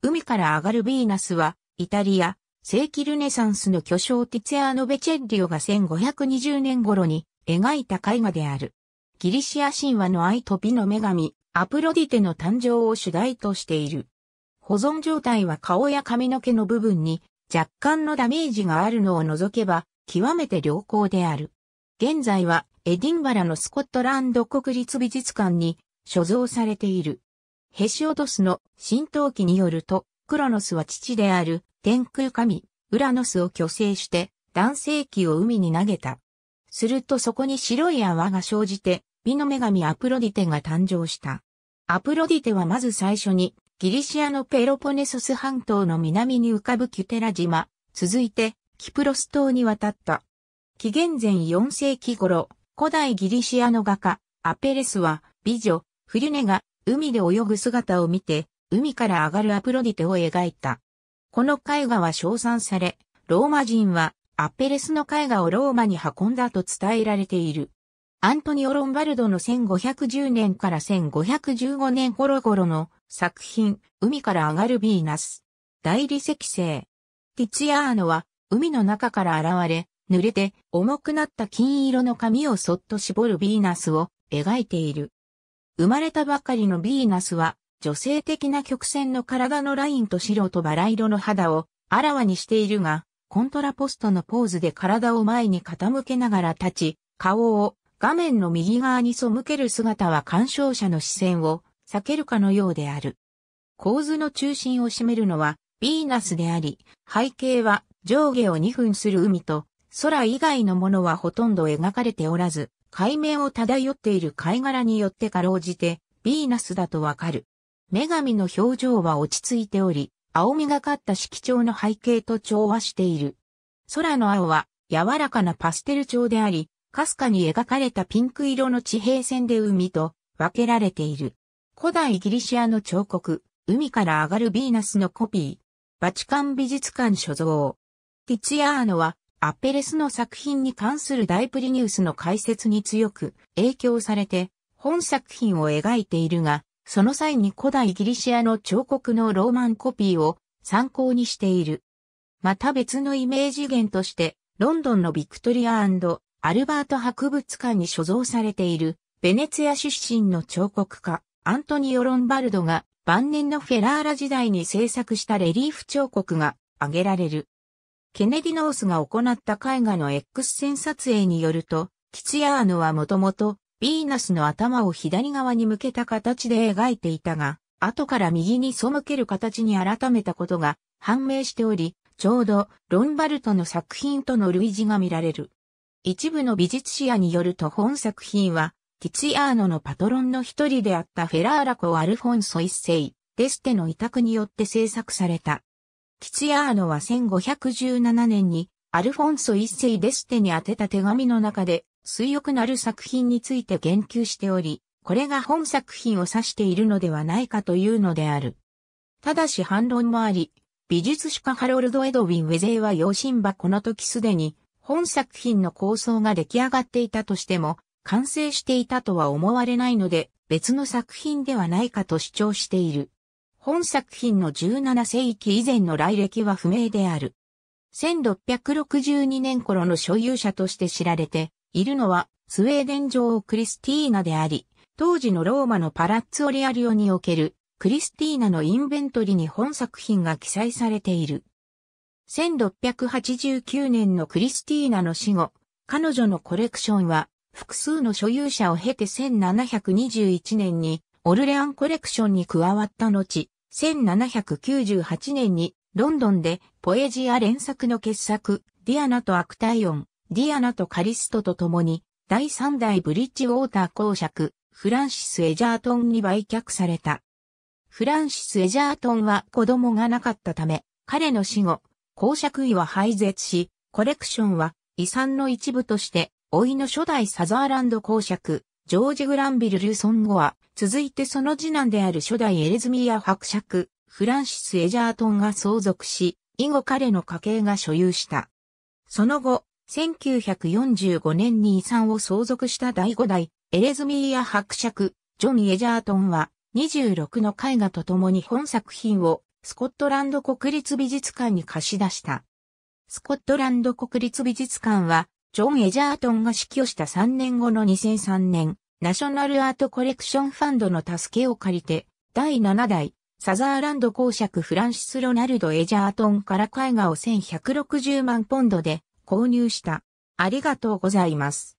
海から上がるヴィーナスは、イタリア、世紀ルネサンスの巨匠ティツェアーノ・ベチェッリオが1520年頃に描いた絵画である。ギリシア神話の愛と美の女神、アプロディテの誕生を主題としている。保存状態は顔や髪の毛の部分に若干のダメージがあるのを除けば、極めて良好である。現在はエディンバラのスコットランド国立美術館に所蔵されている。ヘシオドスの浸透器によると、クロノスは父である天空神、ウラノスを虚勢して、男性器を海に投げた。するとそこに白い泡が生じて、美の女神アプロディテが誕生した。アプロディテはまず最初に、ギリシアのペロポネソス半島の南に浮かぶキュテラ島、続いて、キプロス島に渡った。紀元前4世紀頃、古代ギリシアの画家、アペレスは、美女、フリュネが海で泳ぐ姿を見て、海から上がるアプロディテを描いた。この絵画は称賛され、ローマ人はアペレスの絵画をローマに運んだと伝えられている。アントニオ・ロンバルドの1510年から1515年頃頃の作品、海から上がるヴィーナス。大理石星。ティツィアーノは海の中から現れ、濡れて重くなった金色の髪をそっと絞るヴィーナスを描いている。生まれたばかりのヴィーナスは、女性的な曲線の体のラインと白とバラ色の肌をあらわにしているが、コントラポストのポーズで体を前に傾けながら立ち、顔を画面の右側に背ける姿は鑑賞者の視線を避けるかのようである。構図の中心を占めるのはヴィーナスであり、背景は上下を2分する海と空以外のものはほとんど描かれておらず、海面を漂っている貝殻によってかろうじて、ヴィーナスだとわかる。女神の表情は落ち着いており、青みがかった色調の背景と調和している。空の青は柔らかなパステル調であり、かすかに描かれたピンク色の地平線で海と分けられている。古代ギリシアの彫刻、海から上がるヴィーナスのコピー。バチカン美術館所蔵。ティツィアーノはアッペレスの作品に関するダイプリニウスの解説に強く影響されて本作品を描いているが、その際に古代ギリシアの彫刻のローマンコピーを参考にしている。また別のイメージ源として、ロンドンのビクトリアアルバート博物館に所蔵されている、ベネツィア出身の彫刻家、アントニオ・ロンバルドが晩年のフェラーラ時代に制作したレリーフ彫刻が挙げられる。ケネディノースが行った絵画の X 線撮影によると、キィツヤーヌはもともと、ヴィーナスの頭を左側に向けた形で描いていたが、後から右に背ける形に改めたことが判明しており、ちょうどロンバルトの作品との類似が見られる。一部の美術史家によると本作品は、ティツィアーノのパトロンの一人であったフェラーラコ・アルフォンソ一世、デステの委託によって制作された。ティツヤーノは1517年にアルフォンソ一世デステに宛てた手紙の中で水欲なる作品について言及しており、これが本作品を指しているのではないかというのである。ただし反論もあり、美術史家ハロルド・エドウィン・ウェゼイは用心場この時すでに本作品の構想が出来上がっていたとしても、完成していたとは思われないので、別の作品ではないかと主張している。本作品の17世紀以前の来歴は不明である。1662年頃の所有者として知られているのはスウェーデン女王クリスティーナであり、当時のローマのパラッツオリアリオにおけるクリスティーナのインベントリに本作品が記載されている。1689年のクリスティーナの死後、彼女のコレクションは複数の所有者を経て1721年にオルレアンコレクションに加わった後、1798年にロンドンでポエジア連作の傑作、ディアナとアクタイオン、ディアナとカリストと共に、第3代ブリッジウォーター公爵、フランシス・エジャートンに売却された。フランシス・エジャートンは子供がなかったため、彼の死後、公爵位は廃絶し、コレクションは遺産の一部として、老いの初代サザーランド公爵、ジョージ・グランビル・ルーソン後は、続いてその次男である初代エレズミア伯爵、フランシス・エジャートンが相続し、以後彼の家系が所有した。その後、1945年に遺産を相続した第5代、エレズミア伯爵、ジョン・エジャートンは、26の絵画と共に本作品を、スコットランド国立美術館に貸し出した。スコットランド国立美術館は、ジョン・エジャートンが死去した3年後の2003年、ナショナルアートコレクションファンドの助けを借りて、第7代、サザーランド公爵フランシス・ロナルド・エジャートンから絵画を1160万ポンドで購入した。ありがとうございます。